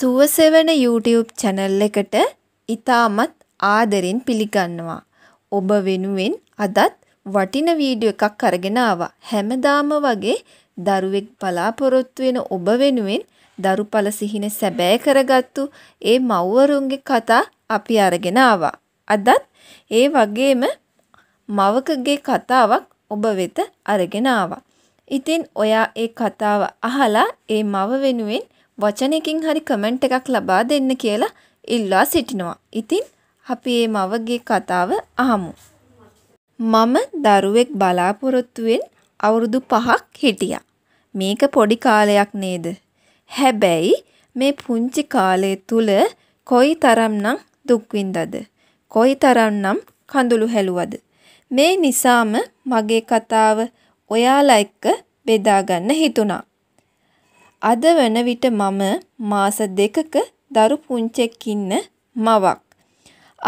සුවසෙවන YouTube channel එකට ඉතාමත් ආදරෙන් පිළිගන්නවා. ඔබ වෙනුවෙන් අදත් වටින වීඩියෝ එකක් අරගෙන ආවා. හැමදාම වගේ දරුවෙක් බලාපොරොත්තු වෙන ඔබ වෙනුවෙන් දරුපල සිහින සැබෑ කරගත්තු ඒ මව්වරුන්ගේ කතා අපි අරගෙන ආවා. අදත් ඒ වගේම මවකගේ කතාවක් ඔබ වෙත අරගෙන ආවා. ඉතින් ඔයා ඒ කතාව අහලා ඒ මව වෙනුවෙන් වචනයකින් හරි කමෙන්ට් එකක් ලබා දෙන්න කියලා ඉල්ලා සිටිනවා. ඉතින් අපි මේ මවගේ කතාව අහමු. මම දරුවෙක් බලාපොරොත්තුවෙන් අවුරුදු 5ක් හිටියා. මේක පොඩි කාලයක් නේද? හැබැයි මේ පුංචි කාලය තුල කොයි තරම්නම් දුක් විඳද? කොයි තරම්නම් කඳුළු හැලුවද? මේ නිසාම මගේ කතාව ඔයාලා එක්ක බෙදා ගන්න හිතුණා. අද වන විට මම මාස දෙකක දරු පුංචෙක් ඉන්න මවක්.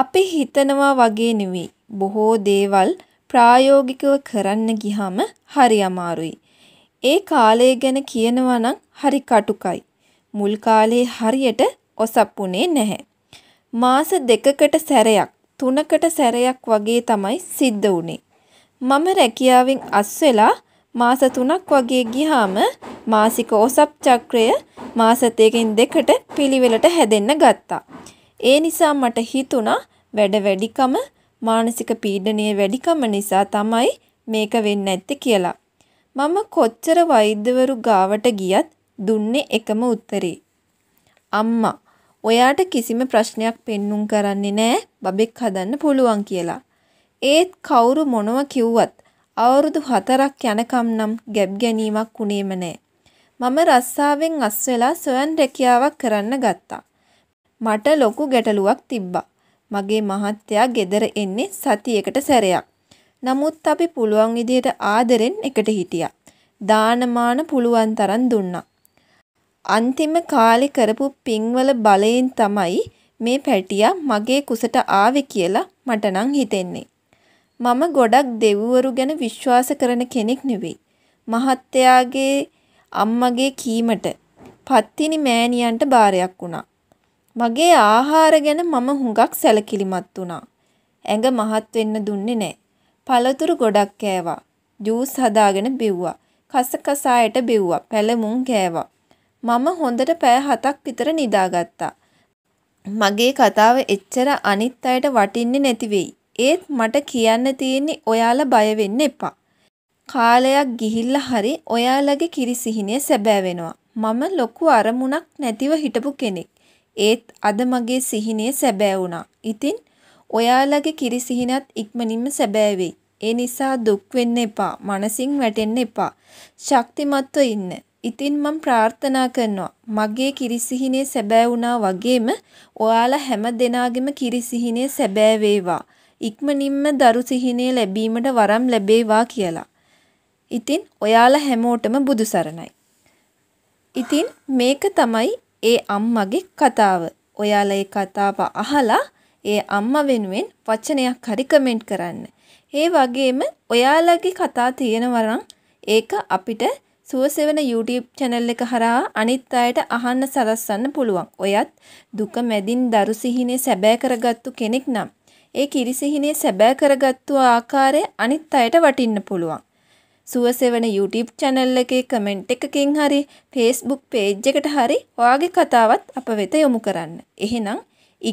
අපි හිතනවා වගේ නෙවෙයි. බොහෝ දේවල් ප්‍රායෝගිකව කරන්න ගිහම හරි අමාරුයි. ඒ කාලය ගැන කියනවා නම් හරි කටුකයි. මුල් කාලේ හරියට ඔසප්පුනේ නැහැ. මාස දෙකකට සැරයක් තුනකට සැරයක් වගේ තමයි සිද්ධ වුනේ. මම රැකියාවෙන් අස් වෙලා මාස 3ක් වගේ ගියාම මාසික ඔසප් චක්‍රය මාස දෙකෙන් දෙකට පිළිවෙලට හැදෙන්න ගත්තා. ඒ නිසා මට හිතුණා වැඩ වැඩිකම මානසික පීඩනය වැඩිකම නිසා තමයි මේක වෙන්න ඇත්තේ කියලා. මම කොච්චර වෛද්‍යවරු ගාවට ගියත් දුන්නේ එකම උත්තරේ. අම්මා, ඔයාට කිසිම ප්‍රශ්නයක් පෙන්눔 කරන්නේ නෑ බබෙක් හදන්න පුළුවන් කියලා. ඒත් කවුරු මොනව කිව්වත් අවුරුදු 4ක් යනකම් නම් ගැබ් ගැනීමක් උනේම නෑ. මම රස්සාවෙන් අස් වෙලා සොයන් රැකියාවක් කරන්න ගත්තා. මට ලොකු ගැටලුවක් තිබ්බා. මගේ මහත්තයා ගෙදර එන්නේ සතියකට සැරයක්. නමුත් අපි පුළුවන් විදියට ආදරෙන් එකට හිටියා. දානමාන පුළුවන් තරම් දුන්නා. අන්තිම කාලේ කරපු පින්වල බලයෙන් තමයි මේ පැටියා මගේ කුසට ආවේ කියලා මට නම් හිතෙන්නේ. මම ගොඩක් දෙවිවරු ගැන විශ්වාස කරන කෙනෙක් නෙවෙයි. මහත්තයාගේ අම්මගේ කීමට පත්තිනි මෑණියන්ට බාරයක් වුණා. මගේ ආහාර ගැන මම හුඟක් සැලකිලිමත් වුණා. ඇඟ මහත් වෙන්න දුන්නේ නැහැ. පළතුරු ගොඩක් කෑවා. ජූස් හදාගෙන බිව්වා. කසකසායට බිව්වා. පැලමුම් කෑවා. මම හොඳට පෑ හතක් විතර නිදාගත්තා. මගේ කතාව එච්චර අනිත් අයට වටින්නේ නැති වෙයි. ඒත් මට කියන්න තියෙන්නේ ඔයාලා බය වෙන්න එපා. කාලයක් ගිහිල්ලා හරි ඔයාලගේ කිරිසිහිනය සැබෑ වෙනවා. මම ලොකු අරමුණක් නැතිව හිටපු කෙනෙක්. ඒත් අද මගේ සිහිනය සැබෑ වුණා. ඉතින් ඔයාලගේ කිරිසිහිනත් ඉක්මනින්ම සැබෑ වෙයි. ඒ නිසා දුක් වෙන්න එපා. මනසින් වැටෙන්න එපා. ශක්තිමත්ව ඉන්න. ඉතින් මම ප්‍රාර්ථනා කරනවා මගේ කිරිසිහිනේ සැබෑ වුණා වගේම ඔයාලා හැම දෙනාගෙම කිරිසිහිනේ සැබෑ වේවා. ඉක්මනින්ම දරු සිහිනය ලැබීමට වරම් ලැබේවා කියලා. ඉතින් ඔයාලා හැමෝටම බුදු සරණයි. ඉතින් මේක තමයි ඒ අම්මගේ කතාව. ඔයාලා ඒ කතාව අහලා ඒ අම්මා වෙනුවෙන් වචනයක් හරි කමෙන්ට් කරන්න. ඒ වගේම ඔයාලගේ කතා තියෙනවා ඒක අපිට සුවසෙවන YouTube channel එක හරහා අනිත් අයට අහන්න සලස්සන්න පුළුවන්. ඔයත් දුක මැදින් දරු සිහිනේ සැබෑ කරගත්තු කෙනෙක් නම් ඒ කිරිසිහිනේ සැබෑ කරගත්තු ආකාරය අනිත් අයට වටින්න පුළුවන්. සුවසෙවන YouTube channel එකේ කමෙන්ට් එකකින් හරි Facebook page එකට හරි ඔයාගේ කතාවත් අප වෙත යොමු කරන්න. එහෙනම්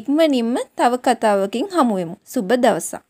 ඉක්මනින්ම තව කතාවකින් හමුවෙමු. සුබ දවසක්.